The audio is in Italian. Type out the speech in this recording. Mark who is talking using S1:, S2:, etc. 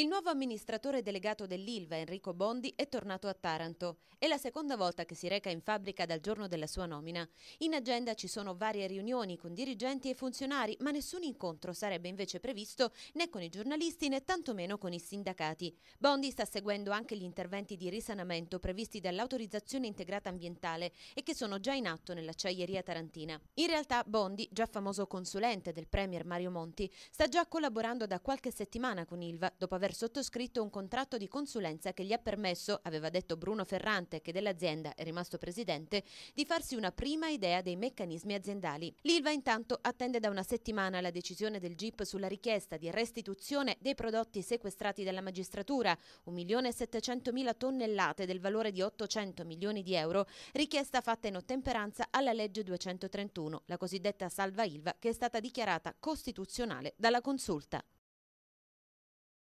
S1: Il nuovo amministratore delegato dell'Ilva, Enrico Bondi, è tornato a Taranto. È la seconda volta che si reca in fabbrica dal giorno della sua nomina. In agenda ci sono varie riunioni con dirigenti e funzionari, ma nessun incontro sarebbe invece previsto né con i giornalisti né tantomeno con i sindacati. Bondi sta seguendo anche gli interventi di risanamento previsti dall'autorizzazione integrata ambientale e che sono già in atto nell'acciaieria tarantina. In realtà Bondi, già famoso consulente del Premier Mario Monti, sta già collaborando da qualche settimana con Ilva dopo aver aver sottoscritto un contratto di consulenza che gli ha permesso, aveva detto Bruno Ferrante, che dell'azienda è rimasto presidente, di farsi una prima idea dei meccanismi aziendali. L'ILVA intanto attende da una settimana la decisione del GIP sulla richiesta di restituzione dei prodotti sequestrati dalla magistratura, 1.700.000 tonnellate del valore di 800 milioni di euro, richiesta fatta in ottemperanza alla legge 231, la cosiddetta salva ILVA che è stata dichiarata costituzionale dalla consulta.